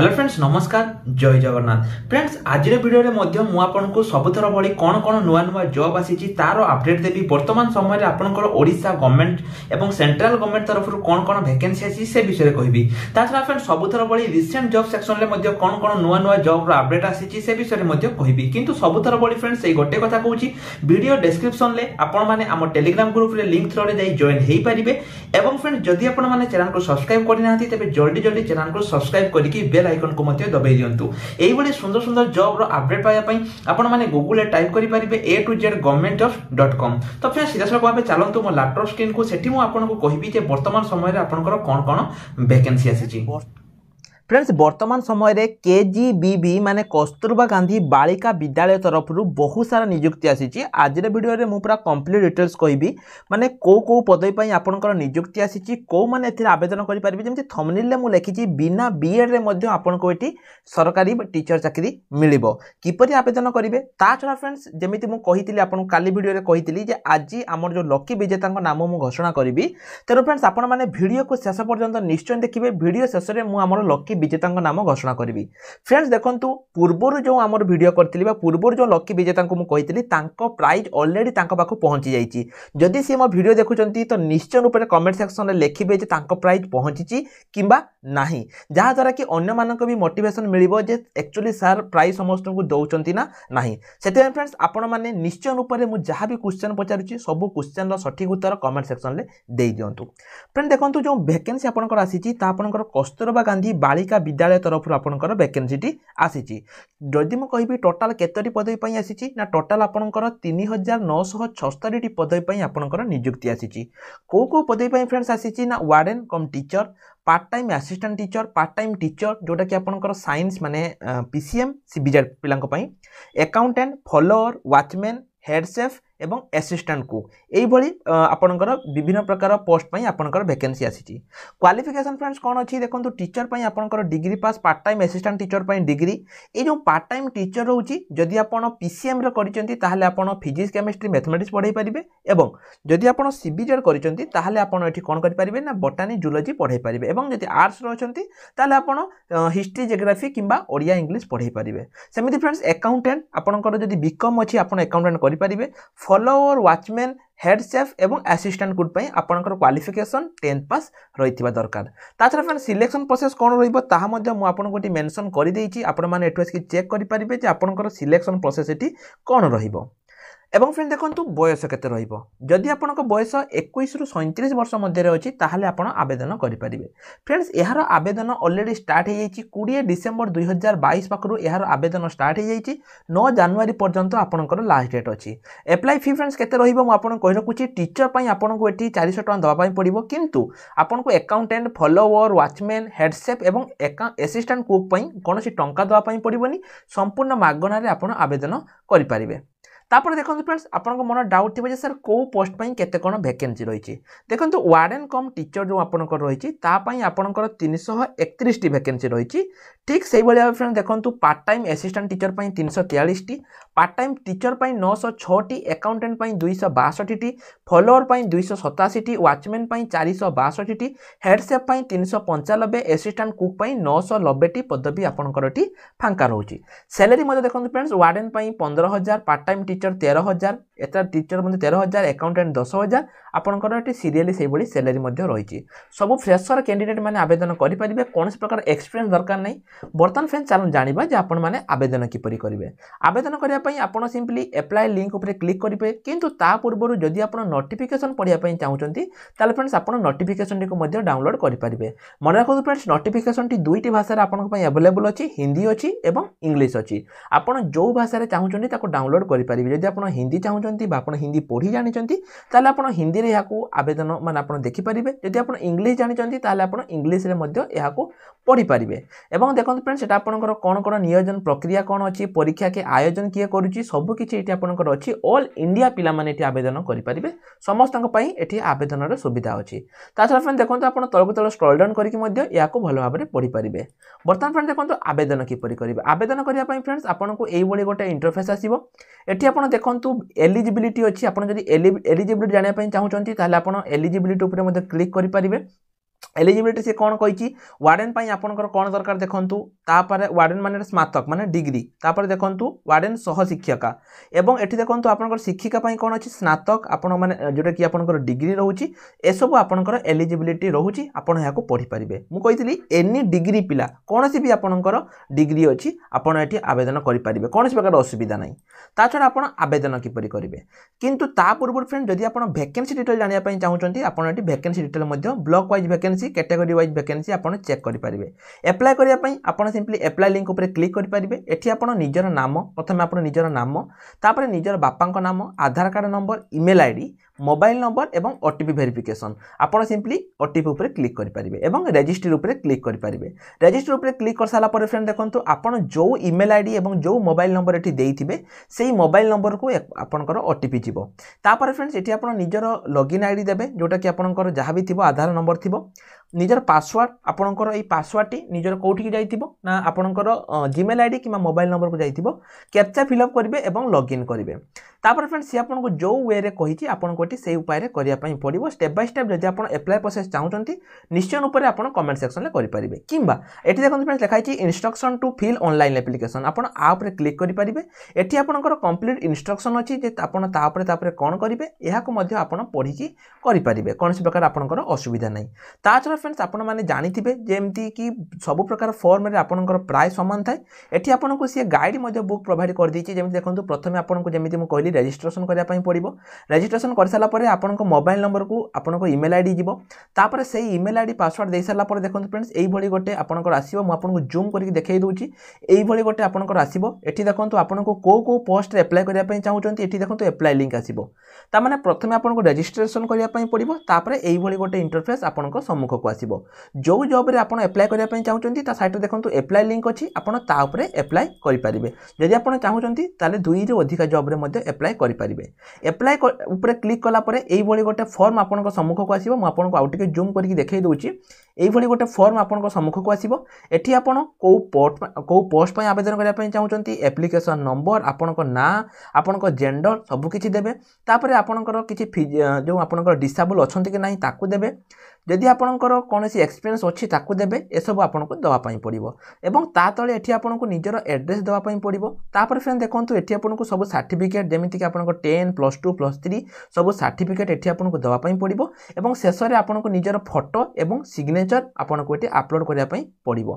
hello friends নমস্কার জয় Jagannath friends আজির ভিডিওরে মধ্যে মু আপনার সবুথর ভি কোণ কোণ নূয়া নূয়া জব আসিছি তার আপডেট দেবি বর্তমান সময়ের আপনার ওড়িশা গভর্নমেন্ট এবং সেন্ট্রাল গভর্নমেন্ট তরফর কোণ কোণ ভ্যাকেন্সি আসি সে বিষয়ে কহবি তাছাড়া ফ্রেন্ডস সবুথর ভি রিসেন্ট জব সেকশনরে মধ্যে কোণ কোণ নূয়া নূয়া জবর আপডেট আসিছি সে বিষয়ে মধ্যে কহবি কিন্তু সবুথর ভি ফ্রেন্ডস এই গোটে কথা কହୁছি ভিডিও ডেসক্রিপশনরে আপন মানে আম টেলিগ্রাম গ্রুপরে লিঙ্ক থ্রুরে যাই জয়েন হয়ে পারিবে এবং ফ্রেন্ডস যদি আপন মানে চ্যানেলকে সবসক্রাইব করে না তবে জলদি জলদি চ্যানেলকে সবসক্রাইব করিকি বেল ବେଲ୍ ଆଇକନ୍କୁ ମଧ୍ୟ ଦବାଇ ଦିଅନ୍ତୁ ଏଇଭଳି ସୁନ୍ଦର ସୁନ୍ଦର ଜବ୍ର ଅପଡେଟ୍ ପାଇବା ପାଇଁ ଆପଣମାନେ ଗୁଗୁଲରେ ଟାଇପ୍ କରିପାରିବେ A to Z government job dot com ତ ଫ୍ରେଣ୍ଡ୍ ସିଧାସଳଖ ଭାବେ ଚାଲନ୍ତୁ ମୋ ଲ୍ୟାପଟପ୍ ସ୍କ୍ରିନ୍କୁ ସେଠି ମୁଁ ଆପଣଙ୍କୁ କହିବି ଯେ ବର୍ତ୍ତମାନ ସମୟରେ ଆପଣଙ୍କର କ'ଣ କ'ଣ ଭ୍ୟାକେନ୍ସି ଆସିଛି ফ্রেন্ডস বর্তমান সময়ের কেজিবিবি মানে কস্তুরবা গান্ধী বাড়িকা বিদ্যালয় তরফর বহু সারা নিযুক্তি আসিছি আজির ভিডিওরে মু পুরা কমপ্লিট ডিটেলস কহবি মানে কেউ কেউ পদবী পাই আপনার নিযুক্তি আসিছি কেউ মানে এর আবেদন করে পারবে যেমন থমনিলে মু লিখিছি বিনা বিএড্রে মধ্যে আপনার এটি সরকারি টিচর চাকরি মিলব কিপর আবেদন করবে তা ছড়া ফ্রেন্ডস যেমি মু কহিলি আপনার কালি ভিডিওরে কহিলি যে আজি আমার যে লকি বিজেতা নাম মু ঘোষণা করবি তেমন ফ্রেন্ডস আপনার ভিডিওকে শেষ পর্যন্ত নিশ্চয় দেখবে ভিডিও শেষে মু আমার লকি ବିଜେତାଙ୍କ ନାମ ଘୋଷଣା କରିବି ଫ୍ରେଣ୍ଡସ୍ ଦେଖନ୍ତୁ ପୂର୍ବରୁ ଯେଉଁ ଆମର ଭିଡ଼ିଓ କରିଥିଲି ବା ପୂର୍ବରୁ ଯେଉଁ ଲକି ବିଜେତାଙ୍କୁ ମୁଁ କହିଥିଲି ତାଙ୍କ ପ୍ରାଇଜ୍ ଅଲରେଡ଼ି ତାଙ୍କ ପାଖକୁ ପହଞ୍ଚି ଯାଇଛି ଯଦି ସିଏ ମୋ ଭିଡ଼ିଓ ଦେଖୁଛନ୍ତି ତ ନିଶ୍ଚୟ ରୂପରେ କମେଣ୍ଟ ସେକ୍ସନରେ ଲେଖିବେ ଯେ ତାଙ୍କ ପ୍ରାଇଜ୍ ପହଞ୍ଚିଛି କିମ୍ବା ନାହିଁ ଯାହାଦ୍ୱାରା କି ଅନ୍ୟମାନଙ୍କ ବି ମୋଟିଭେସନ୍ ମିଳିବ ଯେ ଆକ୍ଚୁଆଲି ସାର୍ ପ୍ରାଇଜ୍ ସମସ୍ତଙ୍କୁ ଦେଉଛନ୍ତି ନା ନାହିଁ ସେଥିପାଇଁ ଫ୍ରେଣ୍ଡସ୍ ଆପଣମାନେ ନିଶ୍ଚୟ ରୂପରେ ମୁଁ ଯାହା ବି କ୍ୱେଶ୍ଚନ୍ ପଚାରୁଛି ସବୁ କ୍ୱେଶ୍ଚନ୍ର ସଠିକ୍ ଉତ୍ତର କମେଣ୍ଟ ସେକ୍ସନରେ ଦେଇଦିଅନ୍ତୁ ଫ୍ରେଣ୍ଡ ଦେଖନ୍ତୁ ଯେଉଁ ଭ୍ୟାକେନ୍ସି ଆପଣଙ୍କର ଆସିଛି ତାହା ଆପଣଙ୍କର କସ୍ତୁରବା ଗାନ୍ଧୀ ବାଳିକା ବାଳିକା ବିଦ୍ୟାଳୟ ତରଫରୁ ଆପଣଙ୍କର ଭ୍ୟାକେନ୍ସିଟି ଆସିଛି ଯଦି ମୁଁ କହିବି ଟୋଟାଲ୍ କେତୋଟି ପଦବୀ ପାଇଁ ଆସିଛି ନା ଟୋଟାଲ୍ ଆପଣଙ୍କର ତିନି ହଜାର ନଅଶହ ଛସ୍ତରିଟି ପଦବୀ ପାଇଁ ଆପଣଙ୍କର ନିଯୁକ୍ତି ଆସିଛି କେଉଁ କେଉଁ ପଦବୀ ପାଇଁ ଫ୍ରେଣ୍ଡସ୍ ଆସିଛି ନା warden cum teacher part time assistant teacher part time teacher যেটা কি আপনার সাইন্স মানে পিসিএম সিবিজেড পিলাঙ্ একাউন্টাট ফলোওর ওয়াচম্যান হেডসেফ এবং ଆସିଷ୍ଟାଣ୍ଟ କୁକ୍ ଏଇଭଳି ଆପଣଙ୍କର ବିଭିନ୍ନ ପ୍ରକାର ପୋଷ୍ଟ ପାଇଁ ଆପଣଙ୍କର ଭେକେନ୍ସି ଆସିଛି କ୍ୱାଲିଫିକେସନ୍ ଫ୍ରେଣ୍ଡସ୍ କ'ଣ ଅଛି ଦେଖନ୍ତୁ ଟିଚର ପାଇଁ ଆପଣଙ୍କର degree pass part time assistant teacher ପାଇଁ ଡିଗ୍ରୀ ଏଇ ଯେଉଁ ପାର୍ଟ ଟାଇମ୍ ଟିଚର ରହୁଛି ଯଦି ଆପଣ ପିସିଏମ୍ରେ କରିଛନ୍ତି ତାହେଲେ ଆପଣ ଫିଜିକ୍ସ କେମିଷ୍ଟ୍ରି ମ୍ୟାଥମେଟିକ୍ସ ପଢ଼ାଇ ପାରିବେ ଏବଂ ଯଦି ଆପଣ ସିବିଜେଡ୍ କରିଛନ୍ତି ତାହେଲେ ଆପଣ ଏଠି କ'ଣ କରିପାରିବେ ନା ବଟାନି ଜୁଲୋଜି ପଢ଼ାଇ ପାରିବେ ଏବଂ ଯଦି ଆର୍ଟ୍ସରେ ଅଛନ୍ତି ତାହେଲେ ଆପଣ ହିଷ୍ଟ୍ରି ଜିଓଗ୍ରାଫି କିମ୍ବା ଓଡ଼ିଆ ଇଂଲିଶ ପଢ଼ାଇ ପାରିବେ ସେମିତି ଫ୍ରେଣ୍ଡସ୍ ଆକାଉଣ୍ଟାଣ୍ଟ ଆପଣଙ୍କର ଯଦି ବିକମ୍ ଅଛି ଆପଣ ଆକାଉଣ୍ଟାଣ୍ଟ କରିପାରିବେ ଫଲୋଅର୍ ୱାଚମ୍ୟାନ୍ ହେଡ୍ ସେଫ୍ ଏବଂ ଆସିଷ୍ଟାଣ୍ଟ ଗୁଡ୍ ପାଇଁ ଆପଣଙ୍କର କ୍ୱାଲିଫିକେସନ୍ ଟେନ୍ଥ ପାସ୍ ରହିଥିବା ଦରକାର ତା'ଛଡ଼ା ଫ୍ରେଣ୍ଡ ସିଲେକ୍ସନ୍ ପ୍ରୋସେସ୍ କ'ଣ ରହିବ ତାହା ମଧ୍ୟ ମୁଁ ଆପଣଙ୍କୁ ଏଠି ମେନସନ୍ କରିଦେଇଛି ଆପଣମାନେ ଏଠୁ ଆସିକି ଚେକ୍ କରିପାରିବେ ଯେ ଆପଣଙ୍କର ସିଲେକ୍ସନ୍ ପ୍ରୋସେସ୍ ଏଠି କ'ଣ ରହିବ এবং ফ্রেଣ୍ଡ দেখুন বয়স কেতে রহব যদি আপনার বয়স একুশ রু সৈতিরিশ বর্ষ মধ্যে রয়েছে তাহলে আপনার আবেদন করে ফ্রেন্ডস এর আবেদন অলরেডি স্টার্ট হয়ে যাই কোড়িয়ে ডিসেম্বর দুই হাজার বাইশ পাখু এর আবেদন স্টার্ট হয়ে যাই ন জানুয়ারি পর্যন্ত আপনার লাস্ট ডেট অছি এপ্লাই ফি ফ্রেন্ডস কেতে রহব মু আপনার কই রাখুছি টিচর আপনার এটি চারিশ টাকা দেওয়া পড়ব কিন্তু আপনার একাউন্টেন্ট ফলোওর ওয়াচম্যান হেডসেফ এবং এসিষ্টাট কুক কোণী টঙ্কা দেওয়া পড়বনি সম্পূর্ণ মাগণার আপনার আবেদন করে তাপরে দেখুন ফ্রেন্ডস আপনার মনে ডাউট থাকবে যে স্যার কেউ পোস্ট পাই কেতে কোণ ভ্যাকেন্সি রয়েছে দেখুন ওয়ার্ডেন কম টিচর যে আপনার রয়েছে তাপাই আপনার তিনশহ একত্রিশটি ভ্যাকেন্সি রয়েছে ঠিক সেইভাবে ভাবে ফ্রেন্ড দেখুন পার্ট টাইম আসিষ্টাট টিচর পাই তিনশহ তেয়াশটি পার্ট টাইম টিচর পাই নশহ ছটি একাউন্টাট পাই দুইশ বাষট্টি ফলোয়ার পাই দুইশ সতাশিটি ওয়াচম্যান পাই চারিশ বাষট্টি হেডসেফ পাই তিনশ পঞ্চানবে আসিষ্টাট কুক পাই নশহ নবেটি পদবী আপনার এটি ফাঙ্কা রয়েছে স্যালারি মধ্যে দেখুন ফ্রেন্ডস ওয়ার্ডেন পাই পনেরো হাজার পার্ট টাইম টিচর ଟିଚର୍ ତେର ହଜାର ଏଚଆର୍ ଟିଚର୍ ମଧ୍ୟ ତେର ହଜାର ଆକାଉଣ୍ଟାଣ୍ଟ ଦଶ ହଜାର ଆପଣଙ୍କର ଏଠି ସିରିଏଲି ସେଇଭଳି ସାଲାରୀ ମଧ୍ୟ ରହିଛି ସବୁ ଫ୍ରେସର କ୍ୟାଣ୍ଡିଡେଟ୍ ମାନେ ଆବେଦନ କରିପାରିବେ କୌଣସି ପ୍ରକାର ଏକ୍ସପିରିଏନ୍ସ ଦରକାର ନାହିଁ ବର୍ତ୍ତମାନ ଫ୍ରେଣ୍ଡ ଚାଲନ୍ତୁ ଜାଣିବା ଯେ ଆପଣମାନେ ଆବେଦନ କିପରି କରିବେ ଆବେଦନ କରିବା ପାଇଁ ଆପଣ ସିମ୍ପଲି ଆପ୍ଲାଏ ଲିଙ୍କ୍ ଉପରେ କ୍ଲିକ୍ କରିବେ କିନ୍ତୁ ତା ପୂର୍ବରୁ ଯଦି ଆପଣ ନୋଟିଫିକେସନ୍ ପଢ଼ିବା ପାଇଁ ଚାହୁଁଛନ୍ତି ତାହେଲେ ଫ୍ରେଣ୍ଡସ୍ ଆପଣ ନୋଟିଫିକେସନ୍ଟିକୁ ମଧ୍ୟ ଡାଉନଲୋଡ୍ କରିପାରିବେ ମନେ ରଖନ୍ତୁ ଫ୍ରେଣ୍ଡସ୍ ନୋଟିଫିକେସନ୍ଟି ଦୁଇଟି ଭାଷାରେ ଆପଣଙ୍କ ପାଇଁ ଆଭେଲେବୁଲ୍ ଅଛି ହିନ୍ଦୀ ଅଛି ଏବଂ ଇଂଲିଶ ଅଛି ଆପଣ ଯେଉଁ ଭାଷାରେ ଚାହୁଁଛନ୍ତି ତାକୁ ଡାଉନଲୋଡ୍ କରିପାରିବେ পারিবে যদি আপনার হিন্দি চাহুমান বা আপনার হিন্দি পড়ি জাঁচান তাহলে আপনার হিন্দি এখন আবেদন মানে আপনার দেখিপারে যদি আপনার ইংলিশ জাঁচান তাহলে আপনার ইংলিশে এখন পড়িপারে এবং দেখুন ফ্রেন্ড সেটা আপনার কোণ কোণ নিয়োজন প্রক্রিয়া কোণ অ পরীক্ষা কে আয়োজন কি করছে সবু কিছু এটি আপনার অছি অল ইন্ডিয়া পিলা মানে এটি আবেদন করে সমস্ত এটি আবেদনের সুবিধা অছি তাছাড়া ফ্রেন্ড দেখুন আপনার তলকু তল স্ক্রল ডাউন করি এখন ভালো ভাবে পড়িপারে বর্তমান ফ্রেন্ড দেখুন আবেদন কিপর করবে আবেদন করা ফ্রেন্ডস আপনার এইভাবে গোটে ইন্টরফেস আসবে এটি ଆପଣ ଦେଖନ୍ତୁ ଏଲିଜିବିଲିଟି ଅଛି ଆପଣ ଯଦି ଏଲିଜିବିଲିଟି ଜାଣିବା ପାଇଁ ଚାହୁଁଛନ୍ତି ତାହେଲେ ଆପଣ ଏଲିଜିବିଲିଟି ଉପରେ ମଧ୍ୟ କ୍ଲିକ୍ କରିପାରିବେ এলিজিবিলিটি সে কোণ কী ওয়ার্ডেন আপনার কোণ দরকার দেখুন তাপরে ওয়ার্ডেন মানে স্নাতক মানে ডিগ্রি তাপরে দেখুন ওয়ার্ডেন সহ শিক্ষিকা এবং এটি দেখুন আপনার শিক্ষিকা কোণ অনেক স্নাতক আপনার মানে যেটা কি আপনার ডিগ্রি রয়েছে এসব আপনার এলিজিবিলিটি রয়েছে আপনার এখন পড়িপারে মুি এনি ডিগ্রি পিলা কোণী বি আপনার ডিগ্রি অছি আপনার এটি আবেদন করে পারে কোণী প্রকার অসুবিধা নাই তা ছড়া আপনার আবেদন কিপর করবে কিন্তু তা পূর্ব ফ্রেন্ড যদি আপনার ভ্যাকেন্সি ডিটেল জাঁয়া চাহুন আপনার এটি vacancy detail block wise vacancy category wise vacancy আপনার চেক করে এপ্লাই করা আপনার সিম্পলি এপ্লাই লিঙ্ক উপরে ক্লিক করে এটি আপনার নিজের নাম প্রথমে আপনার নিজের নাম তাপরে নিজের বাপাঙ্ নাম Aadhaar card number email ID mobile number এবং ওটিপি ভেরিফিকেসন আপনার সিম্পলি ওটিপি উপরে ক্লিক করে এবং রেজিষ্ট্রি উপরে ক্লিক করে রেজিষ্ট্রি উপরে ক্লিক করে সারা পরে ফ্রেন্ড দেখুন আপনার যে ইমেল আইডি এবং যে মোবাইল নম্বর এটি দিয়ে সেই মোবাইল নম্বরক আপনার ওটিপি যাব তাপরে ফ্রেন্ডস এটি আপনার নিজের লগইন আইডি দেবে যেটা কি আপনার যা বি থাকবে আধার নম্বর থাকবে ନିଜର ପାସୱାର୍ଡ଼ ଆପଣଙ୍କର ଏଇ ପାସୱାର୍ଡ଼ଟି ନିଜର କେଉଁଠିକି ଯାଇଥିବ ନା ଆପଣଙ୍କର ଜିମେଲ୍ ଆଇଡ଼ି କିମ୍ବା ମୋବାଇଲ୍ ନମ୍ବରକୁ ଯାଇଥିବ କ୍ୟାପ୍ଚା ଫିଲ୍ଅପ୍ କରିବେ ଏବଂ ଲଗ୍ଇନ୍ କରିବେ ତାପରେ ଫ୍ରେଣ୍ଡସ୍ ସିଏ ଆପଣଙ୍କୁ ଯେଉଁ ୱେରେ କହିଛି ଆପଣଙ୍କୁ ଏଠି ସେଇ ଉପାୟରେ କରିବା ପାଇଁ ପଡ଼ିବ ଷ୍ଟେପ୍ ବାଇ ଷ୍ଟେପ୍ ଯଦି ଆପଣ ଆପ୍ଲାଏ ପ୍ରୋସେସ୍ ଚାହୁଁଛନ୍ତି ନିଶ୍ଚୟ ଉପରେ ଆପଣ କମେଣ୍ଟ ସେକ୍ସନରେ କରିପାରିବେ କିମ୍ବା ଏଠି ଦେଖନ୍ତୁ ଫ୍ରେଣ୍ଡସ୍ ଲେଖା ହେଇଛି instruction to fill online application ଆପଣ ଆ ଉପରେ କ୍ଲିକ୍ କରିପାରିବେ ଏଠି ଆପଣଙ୍କର କମ୍ପ୍ଲିଟ୍ ଇନଷ୍ଟ୍ରକ୍ସନ୍ ଅଛି ଯେ ଆପଣ ତା ଉପରେ ତାପରେ କ'ଣ କରିବେ ଏହାକୁ ମଧ୍ୟ ଆପଣ ପଢ଼ିକି କରିପାରିବେ କୌଣସି ପ୍ରକାର ଆପଣଙ୍କର ଅସୁବିଧା ନାହିଁ ତା ଛଡ଼ା ফ্রেন্ডস আপনার জাঁথিবে যেমিকি সবু প্রকার ফর্মে আপনার প্রায় সমান থাকে এটি আপনার সি গাইড বুক প্রোভাইড করেদেছে যেমন দেখুন প্রথমে আপনার যেমি মু কহিলি রেজিষ্ট্রেসন করা পড়ব রেজিষ্ট্রেসন করে সারা পরে আপনার মোবাইল নম্বরক আপনার ইমেল আইডি যাব তাপরে সেই ইমেল আইডি পাসওয়ার্ড দিয়ে সারা পরে দেখুন ফ্রেন্ডস এইভাবে গোটে আপনার আসব মু আপনার জুম করি দেখাই দেছি এইভাবে গোটে আপনার আসব এটি দেখুন আপনার কেউ কেউ পোস্টে এপ্লাই করা চাহুন এটি দেখুন এপ্লাই লিঙ্ক আসব তার মানে প্রথমে আপনার রেজিষ্ট্রেসন করা পড়ব তাপরে এইভাবে গোটে ইন্টরফেস আপনার সম্মুখক आसो जो जब्रे आप एप्लाय करने चाहूँगी ता सैट्रे देखते एप्लाय लिंक अच्छी आपपर एप्लाय करेंगे जदि आप चाहूँगी दुई रु अधिका एप्लाय करेंगे एप्लाय क्लिक कलापर यही गोटे फर्म आपंक को आसो मुझे आउटे जूम करके देखे गोटे फर्म आपख को আপনার সম্মুখক আসব এটি আপনার কেউ পোস্ট কেউ পোস্ট আবেদন করা চাহুমান আপ্লিকেসন নম্বর আপনার না আপনার জেন্ডর সবুকিছি দেবে তাপরে আপনার কিছু যে ଯଦି ଆପଣଙ୍କର କୌଣସି ଏକ୍ସପିରିଏନ୍ସ ଅଛି ତାକୁ ଦେବେ ଏସବୁ ଆପଣଙ୍କୁ ଦେବା ପାଇଁ ପଡ଼ିବ ଏବଂ ତା ତଳେ ଏଠି ଆପଣଙ୍କୁ ନିଜର ଆଡ୍ରେସ୍ ଦେବା ପାଇଁ ପଡ଼ିବ ତାପରେ ଫ୍ରେଣ୍ଡ ଦେଖନ୍ତୁ ଏଠି ଆପଣଙ୍କୁ ସବୁ ସାର୍ଟିଫିକେଟ୍ ଯେମିତିକି ଆପଣଙ୍କ ten plus two plus three ସବୁ ସାର୍ଟିଫିକେଟ୍ ଏଠି ଆପଣଙ୍କୁ ଦେବା ପାଇଁ ପଡ଼ିବ ଏବଂ ଶେଷରେ ଆପଣଙ୍କୁ ନିଜର ଫଟୋ ଏବଂ ସିଗ୍ନେଚର୍ ଆପଣଙ୍କୁ ଏଠି ଅପଲୋଡ଼ କରିବା ପାଇଁ ପଡ଼ିବ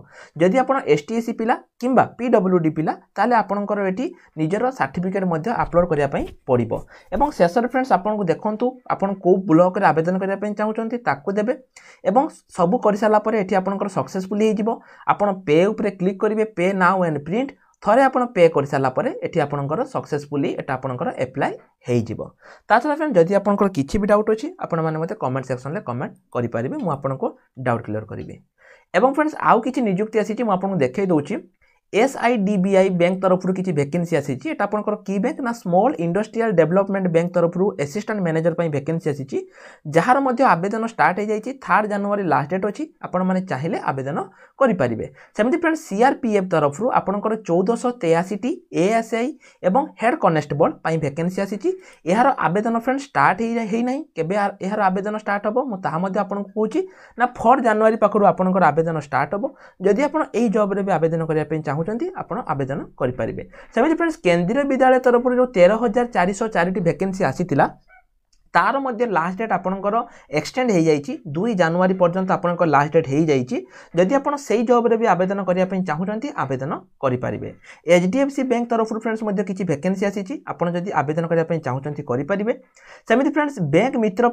ଯଦି ଆପଣ ଏସ୍ ଟି ଏସ୍ ପିଲା କିମ୍ବା ପି ଡବ୍ଲ୍ୟୁ ଡି ପିଲା ତାହେଲେ ଆପଣଙ୍କର ଏଠି ନିଜର ସାର୍ଟିଫିକେଟ୍ ମଧ୍ୟ ଅପଲୋଡ଼ କରିବା ପାଇଁ ପଡ଼ିବ ଏବଂ ଶେଷରେ ଫ୍ରେଣ୍ଡସ୍ ଆପଣଙ୍କୁ ଦେଖନ୍ତୁ ଆପଣ କେଉଁ ବ୍ଲକ୍ରେ ଆବେଦନ କରିବା ପାଇଁ ଚାହୁଁଛନ୍ତି ତାକୁ ଦେବେ କରିବେ ଏବଂ ସବୁ କରିସାରିଲା ପରେ ଏଠି ଆପଣଙ୍କର ସକ୍ସେସଫୁଲ୍ ହେଇଯିବ ଆପଣ ପେ ଉପରେ କ୍ଲିକ୍ କରିବେ ପେ ନାଓ ଆଣ୍ଡ ପ୍ରିଣ୍ଟ ଥରେ ଆପଣ ପେ କରିସାରିଲା ପରେ ଏଠି ଆପଣଙ୍କର ସକ୍ସେସଫୁଲି ଏଟା ଆପଣଙ୍କର ଆପ୍ଲାଏ ହେଇଯିବ ତା ଛଡ଼ା ଫ୍ରେଣ୍ଡ ଯଦି ଆପଣଙ୍କର କିଛି ବି ଡାଉଟ୍ ଅଛି ଆପଣମାନେ ମୋତେ କମେଣ୍ଟ ସେକ୍ସନରେ କମେଣ୍ଟ କରିପାରିବେ ମୁଁ ଆପଣଙ୍କୁ ଡାଉଟ୍ କ୍ଲିୟର କରିବି ଏବଂ ଫ୍ରେଣ୍ଡସ୍ ଆଉ କିଛି ନିଯୁକ୍ତି ଆସିଛି ମୁଁ ଆପଣଙ୍କୁ ଦେଖାଇ ଦେଉଛି এসআইডিবিআই ব্যাঙ্ক তরফর কিছু ভ্যাকেন্সি আসিছি এটা আপনার কি ব্যাঙ্ক না স্মল ইন্ডস্ট্রিয়াল ডেভেলপমেন্ট ব্যাঙ্ক তরফর এসিষ্টান্ট ম্যানেজর পাই ভ্যাকেন্সি আসিছি যার মধ্যে আবেদন স্টার্ট হয়ে যাই থার্ড জানুয়ারি লাস্ট ডেট অনেক আপনার মানে চাইলে আবেদন করে সেমি ফ্রেন্ড সিআরপিএফ তরফর আপনার চৌদশ তেয়াশিটি এএসআই এবং হেড কনেস্টেবল পাই ভ্যাকেন্সি আসিছি এর আবেদন ফ্রেন্ড স্টার্ট হয়ে না কেবে এর আবেদন স্টার্ট হব মু তাহা মধ্যে আপনার কুচি না ফোর জানুয়ারি পাখু আপনার আবেদন স্টার্ট হব যদি আপনার এই জবরে আবেদন করা চাহুন ଚାହୁଁଛନ୍ତି ଆପଣ ଆବେଦନ କରିପାରିବେ ସେମିତି ଫ୍ରେଣ୍ଡସ୍ କେନ୍ଦ୍ରୀୟ ବିଦ୍ୟାଳୟ ତରଫରୁ ଯେଉଁ ତେର ହଜାର ଚାରିଶହ ଚାରିଟି ଭେକେନ୍ସି ଆସିଥିଲା তার মধ্যে লাস্ট ডেট আপনার এক্সটেন্ড হয়ে যাই দুই জানুয়ারি পর্যন্ত আপনার লাস্ট ডেট হয়ে যাই যদি আপনার সেই জবরে বি আবেদন করা চাহুমান আবেদন করে পারে H D F C bank তরফর ফ্রেন্ডস কিছু ভ্যাকেন্সি আসিছি আপনার যদি আবেদন করা চাহুমান করে পারে সেমি ফ্রেন্ডস ব্যাঙ্ক মিত্র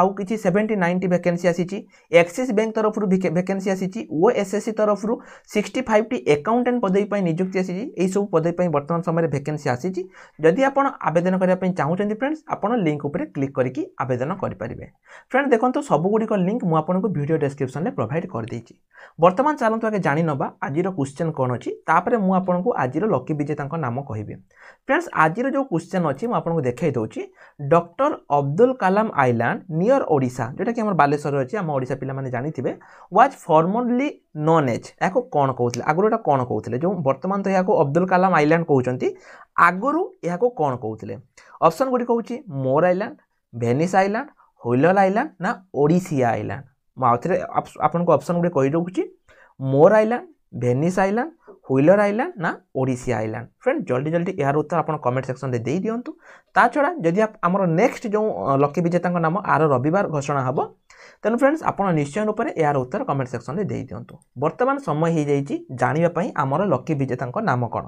আউ কিছু সেভেন্টি নাইনটি ভ্যাকেন্সি আসিছি এক্সিস ব্যাঙ্ক তরফর ভ্যাকেন্সি আসিছি ও এসএসসি তরফর সিক্সটি ফাইভটি একাউন্টাট পদবী নিযুক্তি আসিছি এইসব পদবী বর্তমান সময়ের ভ্যাকেন্সি আসিছি যদি আপনার আবেদন করা চাহুমান ফ্রেন্ডস আপনার লিঙ্ক উপরে ক্লিক করি আবেদন করে ফ্রেন্ড দেখুন সবুগুড়িক লিঙ্ক মু আপনার ভিডিও ডেসক্রিপশনে প্রোভাইড করেদেছি বর্তমান চালু আগে জাঁ নেবা আজির কোশ্চেন কোণ অছি তাপরে মু আপনার আজির লকি বিজেতা নাম কহবি ফ্রেন্ডস আজির যে কোশ্চেন অছি মু আপনার দেখাই দেছি doctor Abdul Kalam island near Odisha যেটা কি আমার বালেশ্বর অছি আমার ওড়শা পিলামানে জানিথিবে ওয়াজ ফর্মলি নন এজ এখন কোণ কৌলে আগর এটা কোণ কৌলে যে বর্তমান তো এখন অব্দুল কালাম আইল্যান্ড কৌন আগর এখন কোণ কৌলে অপসন গুড়ি হচ্ছে মোর island Venice island Wheeler island ନା ଓଡ଼ିଶିଆ ଆଇଲାଣ୍ଡ ମୁଁ ଆଉଥରେ ଆପଣଙ୍କୁ ଅପସନ୍ ଗୁଡ଼ିଏ କହି ରଖୁଛି ମୋର island Venice island Wheeler island ନା ଓଡ଼ିଶୀ ଆଇଲ୍ୟାଣ୍ଡ ଫ୍ରେଣ୍ଡ ଜଲ୍ଦି ଜଲ୍ଦି ଏହାର ଉତ୍ତର ଆପଣ କମେଣ୍ଟ ସେକ୍ସନରେ ଦେଇ ଦିଅନ୍ତୁ ତା ଛଡ଼ା ଯଦି ଆମର ନେକ୍ସଟ ଯେଉଁ ଲକି ବିଜେତାଙ୍କ ନାମ ଆର ରବିବାର ଘୋଷଣା ହେବ ତେଣୁ ଫ୍ରେଣ୍ଡସ୍ ଆପଣ ନିଶ୍ଚୟ ରୂପରେ ଏହାର ଉତ୍ତର କମେଣ୍ଟ ସେକ୍ସନରେ ଦେଇ ଦିଅନ୍ତୁ ବର୍ତ୍ତମାନ ସମୟ ହୋଇଯାଇଛି ଜାଣିବା ପାଇଁ ଆମର ଲକି ବିଜେତାଙ୍କ ନାମ କ'ଣ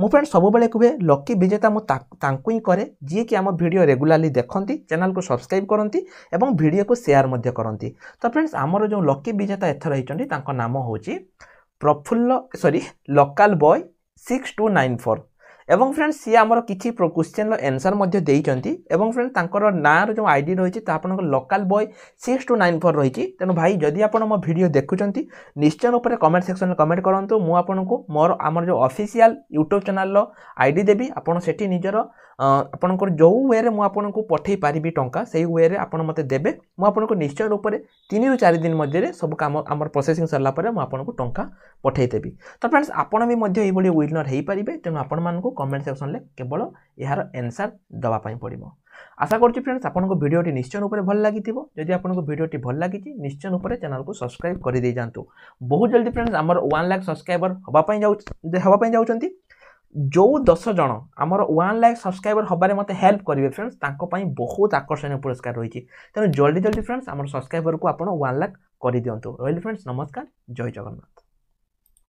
ମୁଁ ଫ୍ରେଣ୍ଡ ସବୁବେଳେ କୁହେ ଲକି ବିଜେତା ମୁଁ ତାଙ୍କୁ ହିଁ କରେ ଯିଏକି ଆମ ଭିଡ଼ିଓ ରେଗୁଲାରଲି ଦେଖନ୍ତି ଚ୍ୟାନେଲକୁ ସବସ୍କ୍ରାଇବ୍ କରନ୍ତି ଏବଂ ଭିଡ଼ିଓକୁ ସେୟାର ମଧ୍ୟ କରନ୍ତି ତ ଫ୍ରେଣ୍ଡସ୍ ଆମର ଯେଉଁ ଲକି ବିଜେତା ଏଥର ହୋଇଛନ୍ତି ତାଙ୍କ ନାମ ହେଉଛି প্ৰফুল্ল চৰি local boy six two nine four এবং ফ্রেন্ডস সি আমার কিছু কোশ্চেন্র এনসর মধ্যে দিয়েছেন এবং ফ্রেন্ড তাঁর নাঁর যে আইডি রয়েছে তা আপনার local boy six two nine four রয়েছে তেমন ভাই যদি আপনার মো ভিডিও দেখুছেন নিশ্চয় উপরে কমেন্ট সেকশনে কমেন্ট করতু মু আপনার মোর আমার যে অফিসিয়াল ইউট্ୟୁବ୍ ଚ୍ୟାନେଲ୍ର ଆଇଡ଼ି ଦେବି ଆପଣ ସେଠି ନିଜର ଆପଣଙ୍କର ଯେଉଁ ୱେରେ ମୁଁ ଆପଣଙ୍କୁ ପଠାଇ ପାରିବି ଟଙ୍କା ସେଇ ୱେରେ ଆପଣ ମୋତେ ଦେବେ ମୁଁ ଆପଣଙ୍କୁ ନିଶ୍ଚୟ ରୂପରେ ତିନିରୁ ଚାରି ଦିନ ମଧ୍ୟରେ ସବୁ କାମ ଆମର ପ୍ରୋସେସିଂ ସରିଲା ପରେ ମୁଁ ଆପଣଙ୍କୁ ଟଙ୍କା ପଠାଇଦେବି ତ ଫ୍ରେଣ୍ଡସ୍ ଆପଣ ବି ମଧ୍ୟ ଏଇଭଳି ୱିନର୍ ହୋଇପାରିବେ ତେଣୁ ଆପଣମାନଙ୍କୁ কমেন্ট সেকশনরে কেবল এর এনসার দেওয়া পড়ব আশা করছি ফ্রেন্ডস আপনার ভিডিওটি নিশ্চয় উপরে ভাল লাগিথিব যদি আপনার ভিডিওটি ভাল লাগিছে নিশ্চয় উপরে চ্যানেলকে সবসক্রাইব করে দিয়ে যাতে বহু জলদি ফ্রেন্ডস আমার ওয়ান লাখ সবসক্রাইবর হওয়া যাচ্ছেন ଯେଉଁ ଦଶ ଜଣ ଆମର ୱାନ୍ ଲାଖ୍ ସବସ୍କ୍ରାଇବର ହେବାରେ ମୋତେ ହେଲ୍ପ କରିବେ ଫ୍ରେଣ୍ଡସ୍ ତାଙ୍କ ପାଇଁ ବହୁତ ଆକର୍ଷଣୀୟ ପୁରସ୍କାର ରହିଛି ତେଣୁ ଜଲ୍ଦି ଜଲ୍ଦି ଫ୍ରେଣ୍ଡସ୍ ଆମର ସବସ୍କ୍ରାଇବରକୁ ଆପଣ ୱାନ୍ ଲାଖ୍ କରିଦିଅନ୍ତୁ ରହିଲି ଫ୍ରେଣ୍ଡସ୍ ନମସ୍କାର ଜୟ ଜଗନ୍ନାଥ